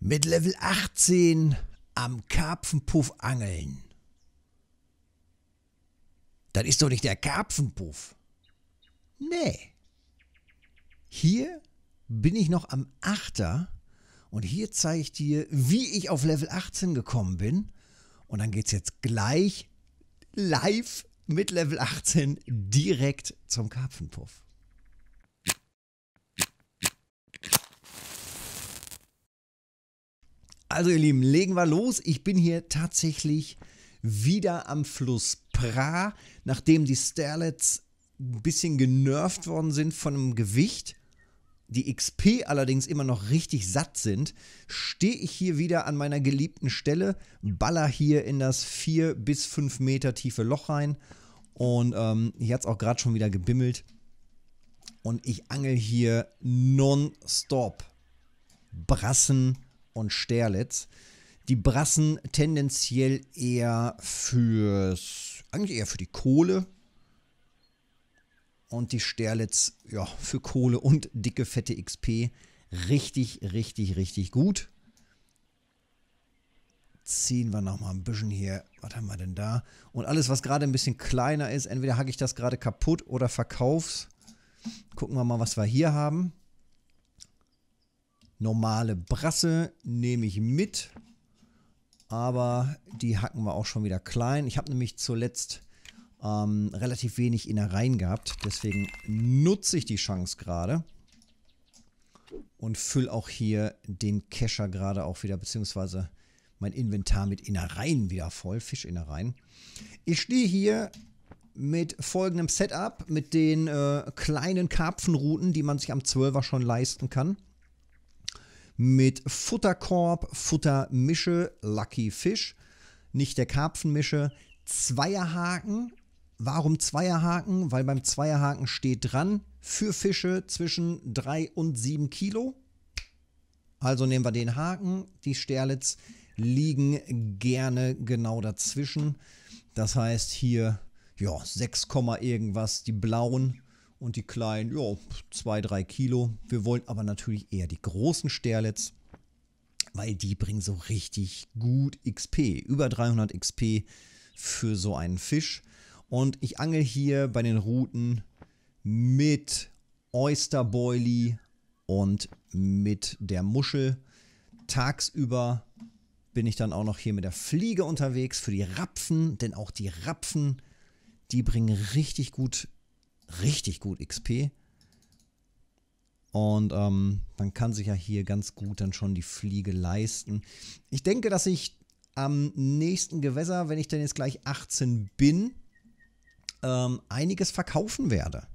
mit Level 18 am Karpfenpuff angeln. Das ist doch nicht der Karpfenpuff. Nee. Hier bin ich noch am Achter und hier zeige ich dir, wie ich auf Level 18 gekommen bin. Und dann geht es jetzt gleich live mit Level 18 direkt zum Karpfenpuff. Also ihr Lieben, legen wir los. Ich bin hier tatsächlich wieder am Fluss Pra, nachdem die Starlets ein bisschen genervt worden sind von dem Gewicht, die XP allerdings immer noch richtig satt sind, stehe ich hier wieder an meiner geliebten Stelle, baller hier in das 4 bis 5 Meter tiefe Loch rein und ähm, hier hat es auch gerade schon wieder gebimmelt und ich angel hier nonstop stop Brassen, und Sterlitz. Die Brassen tendenziell eher fürs, eigentlich eher für die Kohle. Und die Sterlitz, ja, für Kohle und dicke, fette XP. Richtig, richtig, richtig gut. Ziehen wir nochmal ein bisschen hier. Was haben wir denn da? Und alles, was gerade ein bisschen kleiner ist, entweder hacke ich das gerade kaputt oder verkauf's. Gucken wir mal, was wir hier haben normale Brasse nehme ich mit, aber die hacken wir auch schon wieder klein. Ich habe nämlich zuletzt ähm, relativ wenig Innereien gehabt, deswegen nutze ich die Chance gerade und fülle auch hier den Kescher gerade auch wieder, beziehungsweise mein Inventar mit Innereien wieder voll, Fischinnereien. Ich stehe hier mit folgendem Setup, mit den äh, kleinen Karpfenruten, die man sich am 12er schon leisten kann mit Futterkorb, Futtermische, Lucky Fish, nicht der Karpfenmische, Zweierhaken. Warum Zweierhaken? Weil beim Zweierhaken steht dran, für Fische zwischen 3 und 7 Kilo. Also nehmen wir den Haken. Die Sterlitz liegen gerne genau dazwischen. Das heißt hier, ja, 6, irgendwas, die blauen und die kleinen, ja, zwei, drei Kilo. Wir wollen aber natürlich eher die großen Sterlets, weil die bringen so richtig gut XP. Über 300 XP für so einen Fisch. Und ich angel hier bei den Routen mit Oysterboilie und mit der Muschel. Tagsüber bin ich dann auch noch hier mit der Fliege unterwegs für die Rapfen, denn auch die Rapfen, die bringen richtig gut richtig gut XP. Und ähm, man kann sich ja hier ganz gut dann schon die Fliege leisten. Ich denke, dass ich am nächsten Gewässer, wenn ich dann jetzt gleich 18 bin, ähm, einiges verkaufen werde.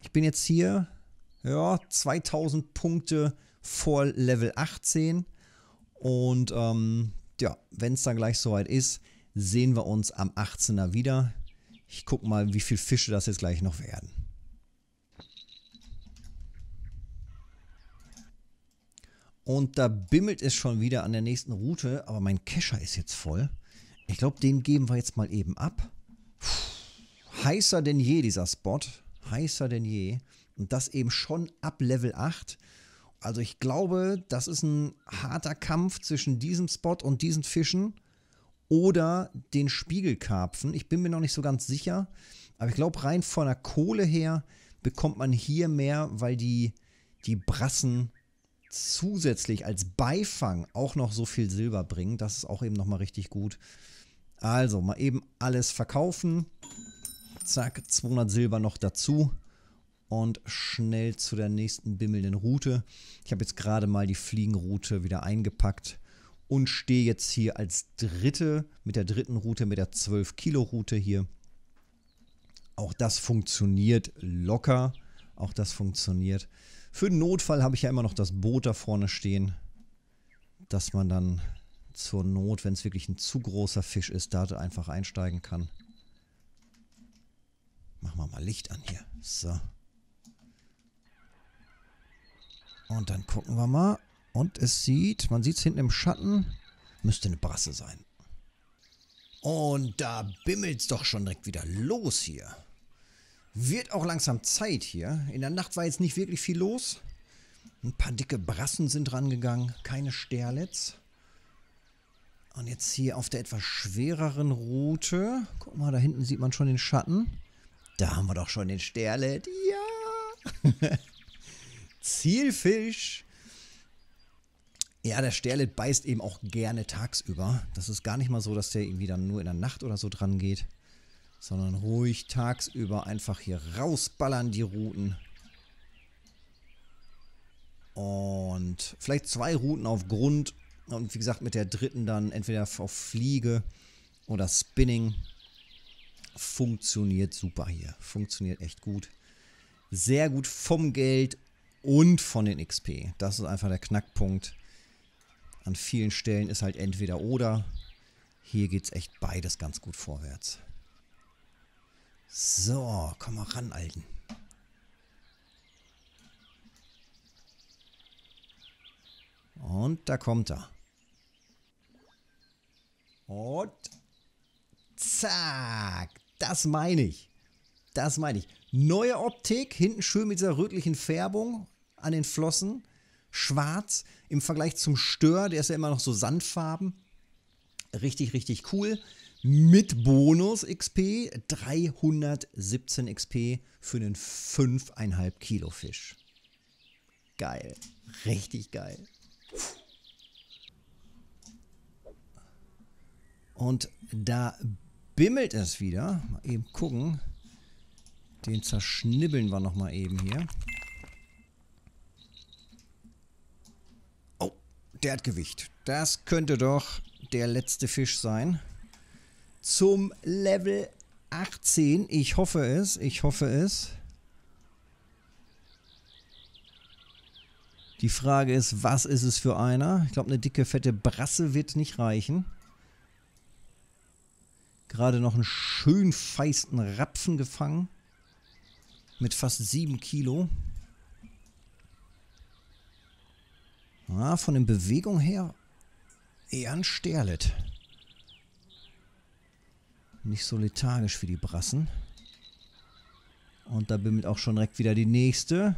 Ich bin jetzt hier, ja, 2000 Punkte vor Level 18. Und ähm, ja, wenn es dann gleich soweit ist, sehen wir uns am 18er wieder. Ich guck mal, wie viele Fische das jetzt gleich noch werden. Und da bimmelt es schon wieder an der nächsten Route, aber mein Kescher ist jetzt voll. Ich glaube, den geben wir jetzt mal eben ab. Puh, heißer denn je dieser Spot. Heißer denn je. Und das eben schon ab Level 8. Also ich glaube, das ist ein harter Kampf zwischen diesem Spot und diesen Fischen oder den Spiegelkarpfen. Ich bin mir noch nicht so ganz sicher, aber ich glaube, rein von der Kohle her bekommt man hier mehr, weil die, die Brassen zusätzlich als Beifang auch noch so viel Silber bringen. Das ist auch eben nochmal richtig gut. Also, mal eben alles verkaufen. Zack, 200 Silber noch dazu. Und schnell zu der nächsten bimmelnden Route. Ich habe jetzt gerade mal die Fliegenroute wieder eingepackt und stehe jetzt hier als dritte mit der dritten Route, mit der 12-Kilo-Route hier. Auch das funktioniert locker. Auch das funktioniert. Für den Notfall habe ich ja immer noch das Boot da vorne stehen, dass man dann zur Not, wenn es wirklich ein zu großer Fisch ist, da einfach einsteigen kann. Machen wir mal Licht an hier. So. Und dann gucken wir mal. Und es sieht, man sieht es hinten im Schatten, müsste eine Brasse sein. Und da bimmelt es doch schon direkt wieder los hier. Wird auch langsam Zeit hier. In der Nacht war jetzt nicht wirklich viel los. Ein paar dicke Brassen sind rangegangen, keine Sterlets. Und jetzt hier auf der etwas schwereren Route. Guck mal, da hinten sieht man schon den Schatten. Da haben wir doch schon den Sterlet. Ja! Zielfisch. Ja, der Sterlet beißt eben auch gerne tagsüber. Das ist gar nicht mal so, dass der irgendwie dann nur in der Nacht oder so dran geht. Sondern ruhig tagsüber einfach hier rausballern die Routen. Und vielleicht zwei Routen auf Grund. Und wie gesagt, mit der dritten dann entweder auf Fliege oder Spinning. Funktioniert super hier. Funktioniert echt gut. Sehr gut vom Geld und von den XP. Das ist einfach der Knackpunkt an vielen Stellen ist halt entweder oder. Hier geht es echt beides ganz gut vorwärts. So, komm mal ran, Alten. Und da kommt er. Und zack, das meine ich. Das meine ich. Neue Optik, hinten schön mit dieser rötlichen Färbung an den Flossen schwarz im Vergleich zum Stör, der ist ja immer noch so sandfarben. Richtig, richtig cool. Mit Bonus XP 317 XP für einen 5,5 Kilo Fisch. Geil. Richtig geil. Und da bimmelt es wieder. Mal eben gucken. Den zerschnibbeln wir nochmal eben hier. Der hat Gewicht. Das könnte doch der letzte Fisch sein. Zum Level 18. Ich hoffe es. Ich hoffe es. Die Frage ist, was ist es für einer? Ich glaube, eine dicke, fette Brasse wird nicht reichen. Gerade noch einen schön feisten Rapfen gefangen. Mit fast 7 Kilo. Ah, von den Bewegungen her eher ein Sterlet. Nicht so lethargisch wie die Brassen. Und da bimmelt auch schon direkt wieder die nächste.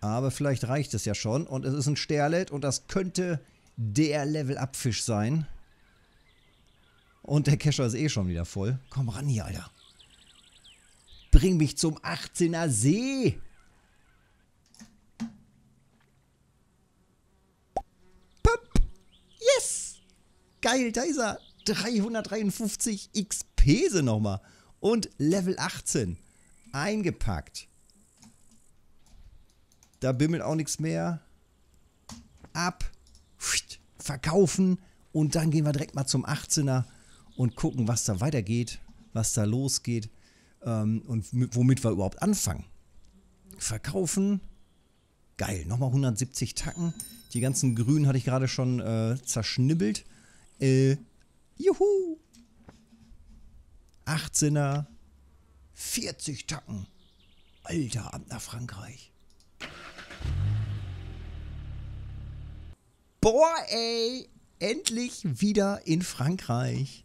Aber vielleicht reicht es ja schon. Und es ist ein Sterlet und das könnte der Level-Up-Fisch sein. Und der Kescher ist eh schon wieder voll. Komm ran hier, Alter. Bring mich zum 18er See. geil, da ist er. 353 XP sind nochmal. Und Level 18. Eingepackt. Da bimmelt auch nichts mehr. Ab. Verkaufen. Und dann gehen wir direkt mal zum 18er und gucken, was da weitergeht, was da losgeht ähm, und womit wir überhaupt anfangen. Verkaufen. Geil. Nochmal 170 Tacken. Die ganzen Grünen hatte ich gerade schon äh, zerschnibbelt. Äh, juhu! 18er, 40 Tacken. Alter, Amt nach Frankreich. Boah, ey! Endlich wieder in Frankreich.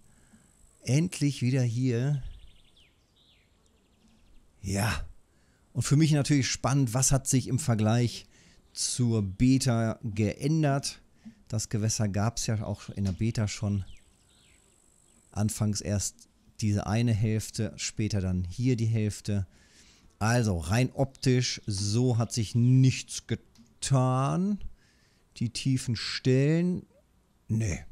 Endlich wieder hier. Ja. Und für mich natürlich spannend, was hat sich im Vergleich zur Beta geändert? Das Gewässer gab es ja auch in der Beta schon. Anfangs erst diese eine Hälfte, später dann hier die Hälfte. Also rein optisch, so hat sich nichts getan. Die tiefen Stellen, nee.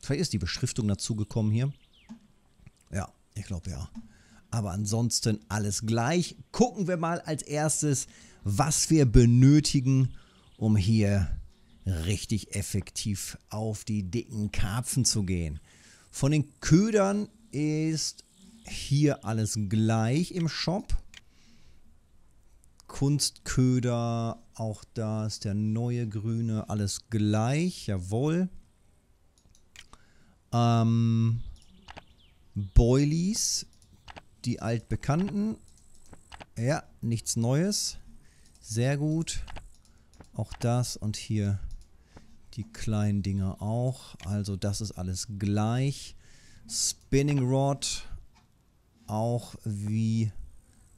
Vielleicht ist die Beschriftung dazugekommen hier. Ja, ich glaube ja. Aber ansonsten alles gleich. Gucken wir mal als erstes, was wir benötigen, um hier richtig effektiv auf die dicken Karpfen zu gehen. Von den Ködern ist hier alles gleich im Shop. Kunstköder, auch da ist der neue grüne, alles gleich, jawohl. Ähm, Boilies, die altbekannten. Ja, nichts Neues. Sehr gut. Auch das und hier die kleinen Dinger auch. Also das ist alles gleich. Spinning Rod auch wie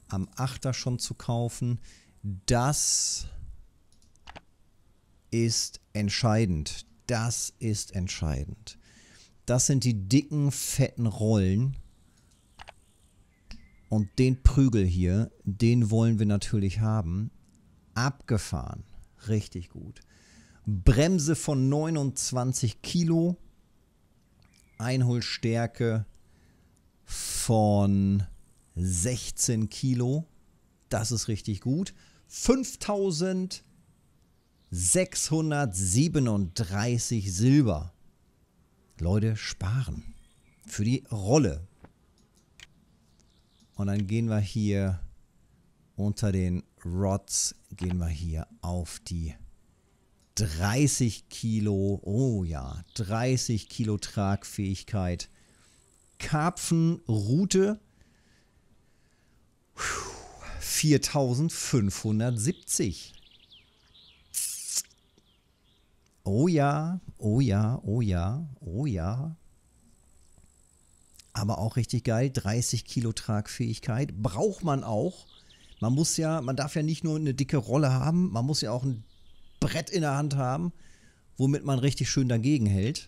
am 8 schon zu kaufen. Das ist entscheidend. Das ist entscheidend. Das sind die dicken, fetten Rollen. Und den Prügel hier, den wollen wir natürlich haben. Abgefahren. Richtig gut. Bremse von 29 Kilo, Einholstärke von 16 Kilo. Das ist richtig gut. 5637 Silber. Leute, sparen. Für die Rolle. Und dann gehen wir hier unter den Rods, gehen wir hier auf die 30 Kilo, oh ja, 30 Kilo Tragfähigkeit. Karpfenrute 4570. Oh ja, oh ja, oh ja, oh ja. Aber auch richtig geil, 30 Kilo Tragfähigkeit braucht man auch. Man muss ja, man darf ja nicht nur eine dicke Rolle haben, man muss ja auch einen Brett in der Hand haben, womit man richtig schön dagegen hält.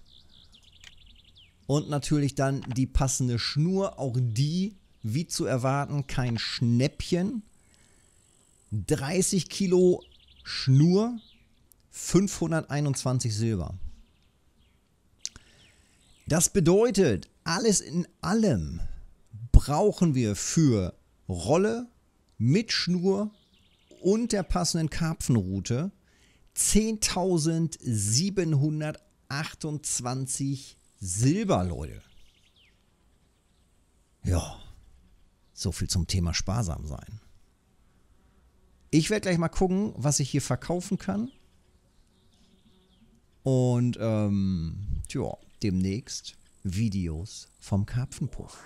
Und natürlich dann die passende Schnur, auch die, wie zu erwarten, kein Schnäppchen. 30 Kilo Schnur, 521 Silber. Das bedeutet, alles in allem brauchen wir für Rolle mit Schnur und der passenden Karpfenrute 10.728 Silber, Leute. Ja, so viel zum Thema sparsam sein. Ich werde gleich mal gucken, was ich hier verkaufen kann. Und ähm, tja, demnächst Videos vom Karpfenpuff.